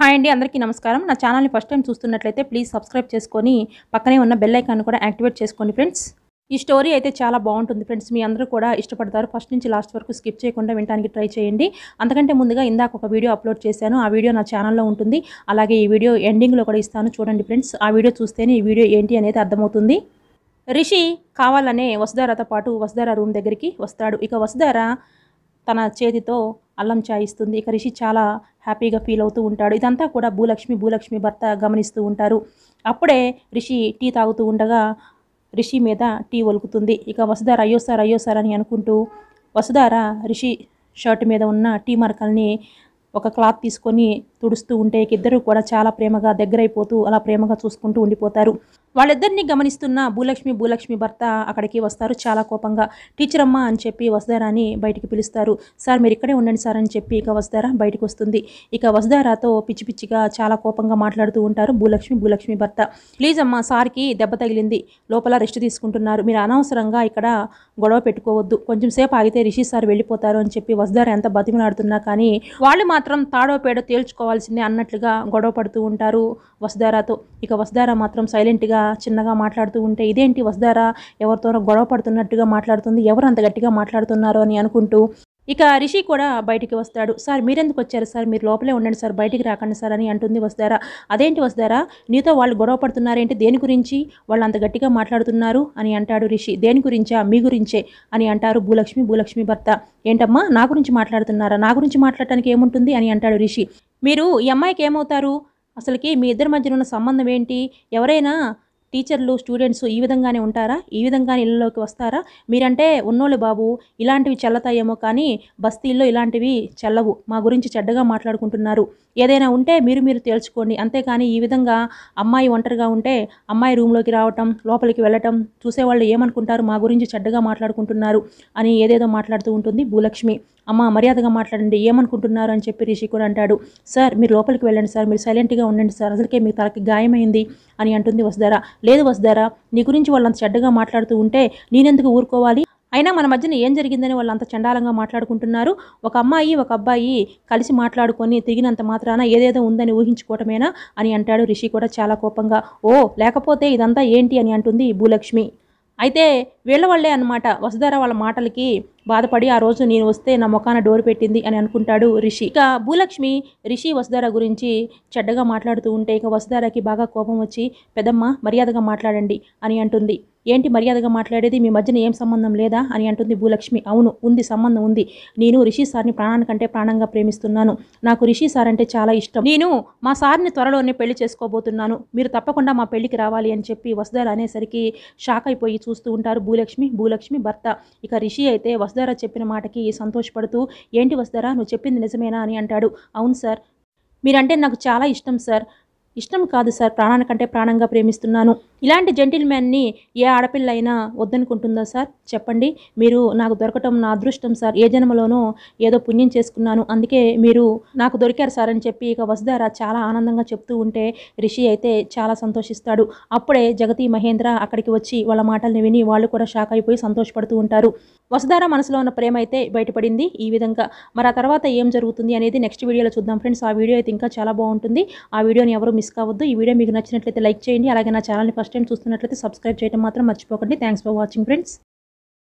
hi అండి అందరికీ నమస్కారం నా ఛానల్ని ఫస్ట్ టైం చూస్తున్నట్లయితే ప్లీజ్ సబ్స్క్రైబ్ చేసుకొని పక్కనే ఉన్న బెల్ ఐకాన్ కూడా యాక్టివేట్ చేసుకోండి ఫ్రెండ్స్ ఈ స్టోరీ అయితే చాలా బాగుంటుంది ఫ్రెండ్స్ మీ అందరూ కూడా ఇష్టపడతారు ఫస్ట్ నుంచి లాస్ట్ వరకు స్కిప్ చేయకుండా వినడానికి ట్రై చేయండి అంతకంటే ముందుగా ఇందాక ఒక వీడియో అప్లోడ్ చేశాను ఆ వీడియో నా ఛానల్లో ఉంటుంది అలాగే ఈ వీడియో ఎండింగ్లో కూడా ఇస్తాను చూడండి ఫ్రెండ్స్ ఆ వీడియో చూస్తేనే ఈ వీడియో ఏంటి అనేది అర్థమవుతుంది రిషి కావాలనే వసుధారతో పాటు వసుధార రూమ్ దగ్గరికి వస్తాడు ఇక వసుధార తన చేతితో అల్లం చాయిస్తుంది ఇక రిషి చాలా హ్యాపీగా ఫీల్ అవుతూ ఉంటాడు ఇదంతా కూడా భూలక్ష్మి భూలక్ష్మి భర్త గమనిస్తూ ఉంటారు అప్పుడే రిషి టీ తాగుతూ ఉండగా రిషి మీద టీ ఒలుకుతుంది ఇక వసుధార అయ్యో సార్ అయ్యో సార్ అని అనుకుంటూ వసుధార రిషి షర్ట్ మీద ఉన్న టీ మరకల్ని ఒక క్లాత్ తీసుకొని తుడుస్తూ ఉంటే ఇద్దరు కూడా చాలా ప్రేమగా దగ్గరైపోతూ అలా ప్రేమగా చూసుకుంటూ ఉండిపోతారు వాళ్ళిద్దరిని గమనిస్తున్న భూలక్ష్మి భూలక్ష్మి భర్త అక్కడికి వస్తారు చాలా కోపంగా టీచర్ అమ్మ అని చెప్పి అని బయటికి పిలుస్తారు సార్ మీరు ఇక్కడే ఉండండి సార్ అని చెప్పి ఇక వస్తారా బయటకు వస్తుంది ఇక వస్తారాతో పిచ్చి పిచ్చిగా చాలా కోపంగా మాట్లాడుతూ ఉంటారు భూలక్ష్మి భూలక్ష్మి భర్త ప్లీజ్ అమ్మ సార్కి దెబ్బ తగిలింది లోపల రెస్ట్ తీసుకుంటున్నారు మీరు అనవసరంగా ఇక్కడ గొడవ పెట్టుకోవద్దు కొంచెం సేపు ఆగితే రిషి సార్ వెళ్ళిపోతారు అని చెప్పి వస్తారా ఎంత బతిమలాడుతున్నా కానీ వాళ్ళు మాత్రం తాడో పేడో తేల్చుకోవాల్సిందే అన్నట్లుగా గొడవ పడుతూ ఉంటారు వసుధారాతో ఇక వసుధారా మాత్రం సైలెంట్గా ఇలా చిన్నగా మాట్లాడుతూ ఉంటే ఇదేంటి వస్తారా ఎవరితోనో గొడవ పడుతున్నట్టుగా మాట్లాడుతుంది ఎవరు అంత గట్టిగా మాట్లాడుతున్నారో అని అనుకుంటూ ఇక రిషి కూడా బయటికి వస్తాడు సార్ మీరెందుకు వచ్చారు సార్ మీరు లోపలే ఉండండి సార్ బయటికి రాకండి సార్ అని అంటుంది వస్తారా అదేంటి వస్తారా నీతో వాళ్ళు గొడవ పడుతున్నారేంటి దేని గురించి వాళ్ళు అంత గట్టిగా మాట్లాడుతున్నారు అని అంటాడు రిషి దేని గురించా మీ గురించే అని అంటారు భూలక్ష్మి భూలక్ష్మి భర్త ఏంటమ్మా నా గురించి మాట్లాడుతున్నారా నా గురించి మాట్లాడటానికి ఏముంటుంది అని అంటాడు రిషి మీరు ఈ అమ్మాయికి ఏమవుతారు అసలుకి మీ ఇద్దరి మధ్యన ఉన్న సంబంధం ఏంటి ఎవరైనా టీచర్లు స్టూడెంట్స్ ఈ విధంగానే ఉంటారా ఈ విధంగానే ఇళ్ళలోకి వస్తారా మీరంటే ఉన్నోళ్ళు బాబు ఇలాంటివి చల్లతాయేమో కానీ బస్తీల్లో ఇలాంటివి చల్లవు మా గురించి చెడ్డగా మాట్లాడుకుంటున్నారు ఏదైనా ఉంటే మీరు మీరు తేల్చుకోండి అంతేకాని ఈ విధంగా అమ్మాయి ఒంటరిగా ఉంటే అమ్మాయి రూమ్లోకి రావటం లోపలికి వెళ్ళటం చూసేవాళ్ళు ఏమనుకుంటారు మా గురించి చెడ్డగా మాట్లాడుకుంటున్నారు అని ఏదేదో మాట్లాడుతూ ఉంటుంది భూలక్ష్మి అమ్మ మర్యాదగా మాట్లాడండి ఏమనుకుంటున్నారు అని చెప్పి రిషి కూడా అంటాడు సార్ మీరు లోపలికి వెళ్ళండి సార్ మీరు సైలెంట్గా ఉండండి సార్ అసలుకే మీ తలకి గాయమైంది అని అంటుంది వసుధార లేదు వసుధార నీ గురించి వాళ్ళంత చెడ్డగా మాట్లాడుతూ ఉంటే నేనెందుకు ఊరుకోవాలి అయినా మన మధ్యన ఏం జరిగిందని వాళ్ళు అంత చండాలంగా మాట్లాడుకుంటున్నారు ఒక అమ్మాయి ఒక అబ్బాయి కలిసి మాట్లాడుకొని తిరిగినంత మాత్రాన ఏదేదో ఉందని ఊహించుకోవటమేనా అని అంటాడు రిషి కూడా చాలా కోపంగా ఓ లేకపోతే ఇదంతా ఏంటి అని అంటుంది భూలక్ష్మి అయితే వీళ్ళ అనమాట వసుధార వాళ్ళ మాటలకి బాధపడి ఆ రోజు నేను వస్తే నా ముఖాన డోర్ పెట్టింది అని అనుకుంటాడు రిషి ఇక భూలక్ష్మి రిషి వసుధార గురించి చెడ్డగా మాట్లాడుతూ ఉంటే ఇక వసుధారకి బాగా కోపం వచ్చి పెద్దమ్మ మర్యాదగా మాట్లాడండి అని అంటుంది ఏంటి మర్యాదగా మాట్లాడేది మీ మధ్యన ఏం సంబంధం లేదా అని అంటుంది భూలక్ష్మి అవును ఉంది సంబంధం ఉంది నేను రిషి సార్ని ప్రాణానికంటే ప్రాణంగా ప్రేమిస్తున్నాను నాకు రిషి సార్ అంటే చాలా ఇష్టం నేను మా సార్ని త్వరలోనే పెళ్లి చేసుకోబోతున్నాను మీరు తప్పకుండా మా పెళ్లికి రావాలి అని చెప్పి వసుధార అనేసరికి షాక్ అయిపోయి చూస్తూ ఉంటారు భూలక్ష్మి భూలక్ష్మి భర్త ఇక రిషి అయితే వసుధార చెప్పిన మాటకి సంతోషపడుతూ ఏంటి వసుధార నువ్వు చెప్పింది నిజమేనా అని అంటాడు అవును సార్ మీరంటే నాకు చాలా ఇష్టం సార్ ఇష్టం కాదు సార్ ప్రాణానికంటే ప్రాణంగా ప్రేమిస్తున్నాను ఇలాంటి మ్యాన్ని ఏ ఆడపిల్ల అయినా వద్దనుకుంటుందా సార్ చెప్పండి మీరు నాకు దొరకటం నా అదృష్టం సార్ ఏ జన్మలోనో ఏదో పుణ్యం చేసుకున్నాను అందుకే మీరు నాకు దొరికారు సార్ అని చెప్పి ఇక వసుధార చాలా ఆనందంగా చెప్తూ ఉంటే రిషి అయితే చాలా సంతోషిస్తాడు అప్పుడే జగతి మహేంద్ర అక్కడికి వచ్చి వాళ్ళ మాటల్ని విని వాళ్ళు కూడా షాక్ అయిపోయి సంతోషపడుతూ ఉంటారు వసుధార మనసులో ఉన్న ప్రేమ అయితే బయటపడింది ఈ విధంగా మరి ఆ తర్వాత ఏం జరుగుతుంది అనేది నెక్స్ట్ వీడియోలో చూద్దాం ఫ్రెండ్స్ ఆ వీడియో అయితే ఇంకా చాలా బాగుంటుంది ఆ వీడియోని ఎవరు మిస్ కావద్దు ఈ వీడియో మీకు నచ్చినట్లయితే లైక్ చేయండి అలాగే నా ఛానల్ని ఫస్ట్ టైం చూస్తున్నట్లయితే సబ్స్క్రైబ్ చేయడం మాత్రం మర్చిపోకండి థ్యాంక్స్ ఫర్ వాచింగ్ ఫ్రెండ్స్